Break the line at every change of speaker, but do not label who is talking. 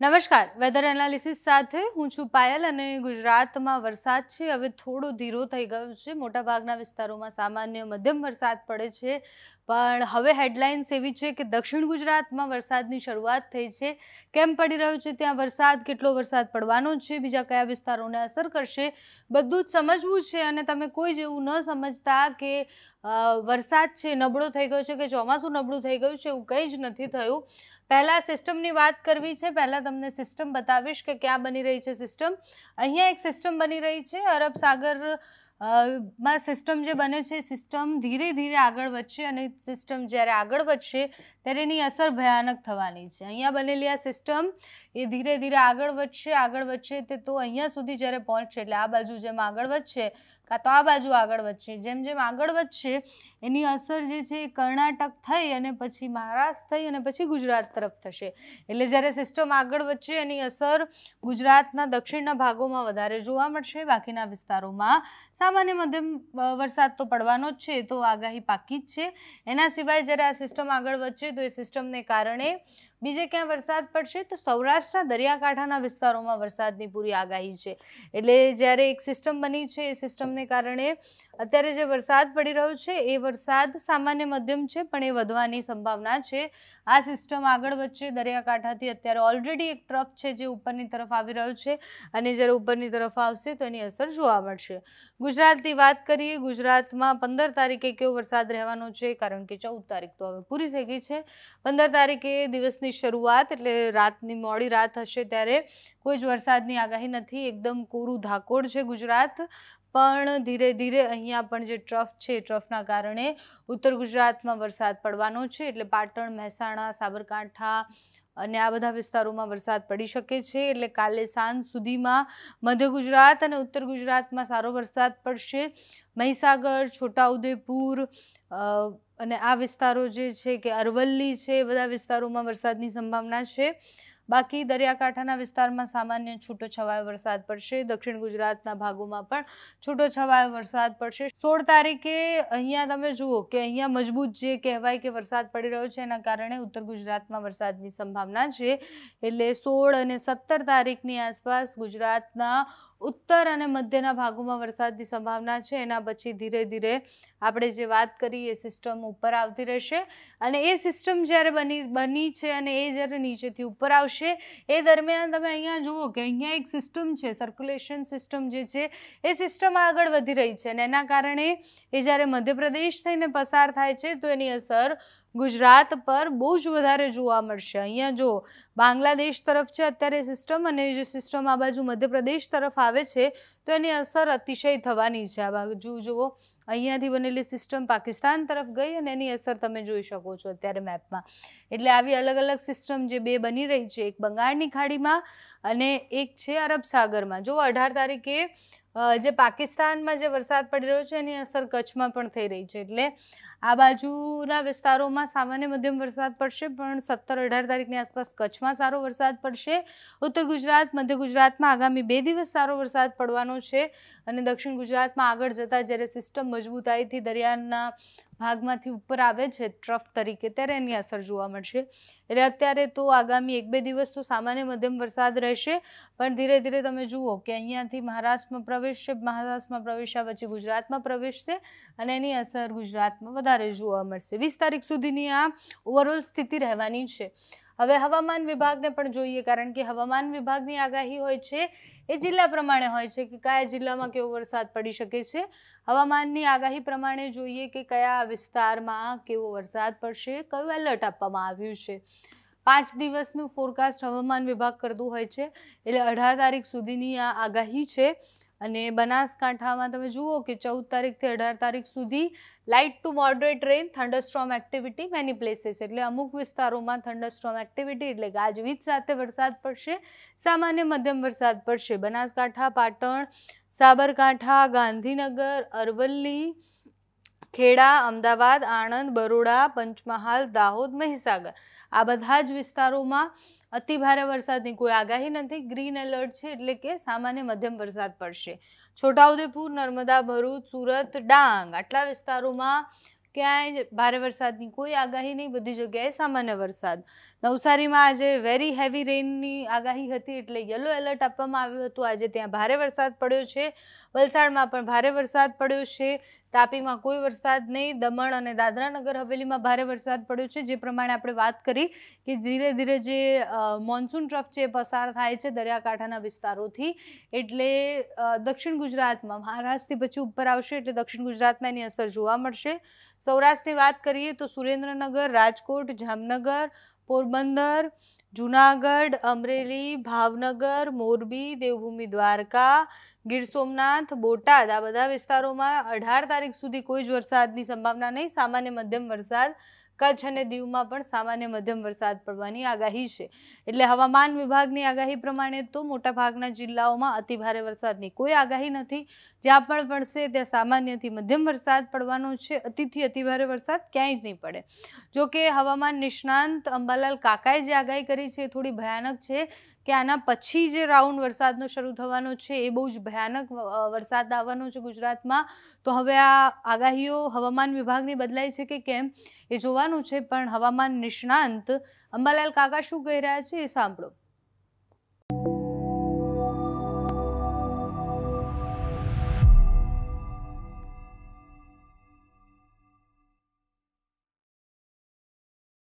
નમસ્કાર weather analysis સાથે હું છું પાયલ અને ગુજરાતમાં વરસાદ છે હવે થોડો ધીરો થઈ ગયો છે મોટાભાગના વિસ્તારોમાં સામાન્ય મધ્યમ વરસાદ પડે છે પણ હવે હેડલાઇન્સ એવી છે કે દક્ષિણ ગુજરાતમાં વરસાદની શરૂઆત થઈ છે કેમ પડી રહ્યો છે ત્યાં વરસાદ કેટલો વરસાદ પડવાનો છે બીજા કયા વિસ્તારોને અસર કરશે બધું જ સમજવું છે અને તમે કોઈ જેવું ન સમજતા કે વરસાદ છે નબળો થઈ ગયો છે કે ચોમાસું નબળું થઈ ગયું છે એવું કંઈ જ નથી થયું પહેલાં સિસ્ટમની વાત કરવી છે પહેલાં તમને સિસ્ટમ બતાવીશ કે ક્યાં બની રહી છે સિસ્ટમ અહીંયા એક સિસ્ટમ બની રહી છે અરબ સાગર માં સિસ્ટમ જે બને છે સિસ્ટમ ધીરે ધીરે આગળ વધશે અને સિસ્ટમ જ્યારે આગળ વધશે ત્યારે એની અસર ભયાનક થવાની છે અહીંયા બનેલી આ સિસ્ટમ એ ધીરે ધીરે આગળ વધશે આગળ વધશે તે તો અહીંયા સુધી જ્યારે પહોંચશે એટલે આ બાજુ જેમ આગળ વધશે કાં તો આ બાજુ આગળ વધશે જેમ જેમ આગળ વધશે એની અસર જે છે એ કર્ણાટક થઈ અને પછી મહારાષ્ટ્ર થઈ અને પછી ગુજરાત તરફ થશે એટલે જ્યારે સિસ્ટમ આગળ વધશે એની અસર ગુજરાતના દક્ષિણના ભાગોમાં વધારે જોવા મળશે બાકીના વિસ્તારોમાં હળવા અને મધ્યમ વરસાદ તો પડવાનો જ છે તો આગાહી પાકી જ છે એના સિવાય જ્યારે આ સિસ્ટમ આગળ વધશે તો એ સિસ્ટમને કારણે બીજે ક્યાં વરસાદ પડશે તો સૌરાષ્ટ્રના દરિયાકાંઠાના વિસ્તારોમાં વરસાદની પૂરી આગાહી છે એટલે જ્યારે એક સિસ્ટમ બની છે એ સિસ્ટમને કારણે અત્યારે જે વરસાદ પડી રહ્યો છે એ વરસાદ સામાન્ય મધ્યમ છે પણ એ વધવાની સંભાવના છે આ સિસ્ટમ આગળ વચ્ચે દરિયાકાંઠાથી અત્યારે ઓલરેડી એક ટ્રફ છે જે ઉપરની તરફ આવી રહ્યો છે અને જ્યારે ઉપરની તરફ આવશે તો એની અસર જોવા મળશે ગુજરાતની વાત કરીએ ગુજરાતમાં પંદર તારીખે કેવો વરસાદ રહેવાનો છે કારણ કે ચૌદ તારીખ તો હવે પૂરી થઈ ગઈ છે પંદર તારીખે દિવસની શરૂઆત એટલે રાતની મોડી રાત હશે ત્યારે કોઈ જ વરસાદની આગાહી નથી એકદમ કોરું ધાકોડ છે ગુજરાત પણ ધીરે ધીરે અહીંયા પણ જે ટ્રફ છે ટ્રફના કારણે ઉત્તર ગુજરાતમાં વરસાદ પડવાનો છે એટલે પાટણ મહેસાણા સાબરકાંઠા અને આ બધા વિસ્તારોમાં વરસાદ પડી શકે છે એટલે કાલે સાંજ સુધીમાં મધ્ય ગુજરાત અને ઉત્તર ગુજરાતમાં સારો વરસાદ પડશે મહીસાગર છોટાઉદેપુર અને આ વિસ્તારો જે છે કે અરવલ્લી છે બધા વિસ્તારોમાં વરસાદની સંભાવના છે બાકી દરિયાકાંઠાના વિસ્તારમાં સામાન્ય છૂટો છવાયો વરસાદ પડશે દક્ષિણ ગુજરાતના ભાગોમાં પણ છૂટો છવાયો વરસાદ પડશે સોળ તારીખે અહીંયા તમે જુઓ કે અહીંયા મજબૂત જે કહેવાય કે વરસાદ પડી રહ્યો છે એના કારણે ઉત્તર ગુજરાતમાં વરસાદની સંભાવના છે એટલે સોળ અને સત્તર તારીખની આસપાસ ગુજરાતના ઉત્તર અને મધ્યના ભાગોમાં વરસાદની સંભાવના છે એના પછી ધીરે ધીરે આપણે જે વાત કરી એ સિસ્ટમ ઉપર આવતી રહેશે અને એ સિસ્ટમ જ્યારે બની બની છે અને એ જ્યારે નીચેથી ઉપર આવશે એ દરમિયાન તમે અહીંયા જુઓ કે અહીંયા એક સિસ્ટમ છે સર્ક્યુલેશન સિસ્ટમ જે છે એ સિસ્ટમ આગળ વધી રહી છે અને એના કારણે એ જ્યારે મધ્યપ્રદેશ થઈને પસાર થાય છે તો એની અસર ગુજરાત પર બહુ જ વધારે જોવા મળશે અહીંયા જો બાંગ્લાદેશ તરફ છે અત્યારે સિસ્ટમ અને જે સિસ્ટમ આ બાજુ મધ્યપ્રદેશ તરફ આવે છે તો એની અસર અતિશય થવાની છે આ બાજુ જુઓ અહીંયાથી બનેલી સિસ્ટમ પાકિસ્તાન તરફ ગઈ અને એની અસર તમે જોઈ શકો છો અત્યારે મેપમાં એટલે આવી અલગ અલગ સિસ્ટમ જે બે બની રહી છે એક બંગાળની ખાડીમાં અને એક છે અરબ સાગરમાં જો અઢાર તારીખે જે પાકિસ્તાનમાં જે વરસાદ પડી રહ્યો છે એની અસર કચ્છમાં પણ થઈ રહી છે એટલે આ બાજુના વિસ્તારોમાં સામાન્ય મધ્યમ વરસાદ પડશે પણ સત્તર અઢાર તારીખની આસપાસ કચ્છમાં સારો વરસાદ પડશે ઉત્તર ગુજરાત મધ્ય ગુજરાતમાં આગામી બે દિવસ સારો વરસાદ પડવાનો છે અને દક્ષિણ ગુજરાતમાં આગળ જતાં જ્યારે સિસ્ટમ મજબૂતાઈથી દરિયાના ભાગમાંથી ઉપર આવે છે ટ્રફ તરીકે ત્યારે એની અસર જોવા મળશે એટલે અત્યારે તો આગામી એક બે દિવસ તો સામાન્ય મધ્યમ વરસાદ રહેશે પણ ધીરે ધીરે તમે જુઓ કે અહીંયાથી મહારાષ્ટ્રમાં પ્રવેશશે મહારાષ્ટ્રમાં પ્રવેશ્યા પછી ગુજરાતમાં પ્રવેશશે અને એની અસર ગુજરાતમાં વધારે વધારે જોવા મળશે વીસ તારીખ સુધીની આ ઓવરઓલ સ્થિતિ રહેવાની છે હવે હવામાન વિભાગને પણ જોઈએ કારણ કે હવામાન વિભાગની આગાહી હોય છે એ જિલ્લા પ્રમાણે હોય છે કે કયા જિલ્લામાં કેવો વરસાદ પડી શકે છે હવામાનની આગાહી પ્રમાણે જોઈએ કે કયા વિસ્તારમાં કેવો વરસાદ પડશે કયું એલર્ટ આપવામાં આવ્યું છે પાંચ દિવસનું ફોરકાસ્ટ હવામાન વિભાગ કરતું હોય છે એટલે અઢાર તારીખ સુધીની આ આગાહી છે અને બનાસકાંઠામાં તમે જુઓ કે ચૌદ તારીખથી અઢાર તારીખ સુધી light to moderate rain thunderstorm activity many places એટલે અમુક વિસ્તારોમાં થંડરસ્ટ્રોમ એક્ટિવિટી એટલે ગાજવીજ સાથે વરસાદ પડશે સામાન્ય મધ્યમ વરસાદ પડશે બનાસકાંઠા પાટણ સાબરકાંઠા ગાંધીનગર અરવલ્લી ખેડા અમદાવાદ આણંદ બરોડા પંચમહાલ દાહોદ મહીસાગર આ બધા જ વિસ્તારોમાં અતિભારે વરસાદની કોઈ આગાહી નથી ગ્રીન એલર્ટ છે એટલે કે સામાન્ય મધ્યમ વરસાદ પડશે છોટાઉદેપુર નર્મદા ભરૂચ સુરત ડાંગ આટલા વિસ્તારોમાં ક્યાંય ભારે વરસાદની કોઈ આગાહી નહીં બધી જગ્યાએ સામાન્ય વરસાદ નવસારીમાં આજે વેરી હેવી રેઇનની આગાહી હતી એટલે યલો એલર્ટ આપવામાં આવ્યું હતું આજે ત્યાં ભારે વરસાદ પડ્યો છે વલસાડમાં પણ ભારે વરસાદ પડ્યો છે તાપીમાં કોઈ વરસાદ નહીં દમણ અને દાદરાનગર હવેલીમાં ભારે વરસાદ પડ્યો છે જે પ્રમાણે આપણે વાત કરી કે ધીરે ધીરે જે મોન્સૂન ટ્રફ છે પસાર થાય છે દરિયાકાંઠાના વિસ્તારોથી એટલે દક્ષિણ ગુજરાતમાં મહારાષ્ટ્રથી પછી ઉપર આવશે એટલે દક્ષિણ ગુજરાતમાં એની અસર જોવા મળશે સૌરાષ્ટ્રની વાત કરીએ તો સુરેન્દ્રનગર રાજકોટ જામનગર પોરબંદર જુનાગઢ અમરેલી ભાવનગર મોરબી દેવભૂમિ દ્વારકા ગીર સોમનાથ બોટાદ આ બધા વિસ્તારોમાં અઢાર તારીખ સુધી કોઈ જ વરસાદની સંભાવના નહીં સામાન્ય મધ્યમ વરસાદ કચ્છ અને દીવમાં પણ સામાન્ય મધ્યમ વરસાદ પડવાની આગાહી છે એટલે હવામાન વિભાગની આગાહી પ્રમાણે તો મોટાભાગના જિલ્લાઓમાં અતિભારે વરસાદની કોઈ આગાહી નથી જ્યાં પણ પડશે ત્યાં સામાન્યથી મધ્યમ વરસાદ પડવાનો છે અતિથી અતિભારે વરસાદ ક્યાંય જ નહીં પડે જોકે હવામાન નિષ્ણાંત અંબાલાલ કાકાએ જે આગાહી કરી છે એ થોડી ભયાનક છે કે આના પછી જે રાઉન્ડ વરસાદનો શરૂ થવાનો છે એ બહુ જ ભયાનક વરસાદ આવવાનો છે ગુજરાતમાં તો હવે આ આગાહીઓ હવામાન વિભાગની બદલાય છે કે કેમ એ જોવાનું છે પણ હવામાન નિષ્ણાંત અંબાલાલ કાકા શું કહી રહ્યા છે એ સાંભળો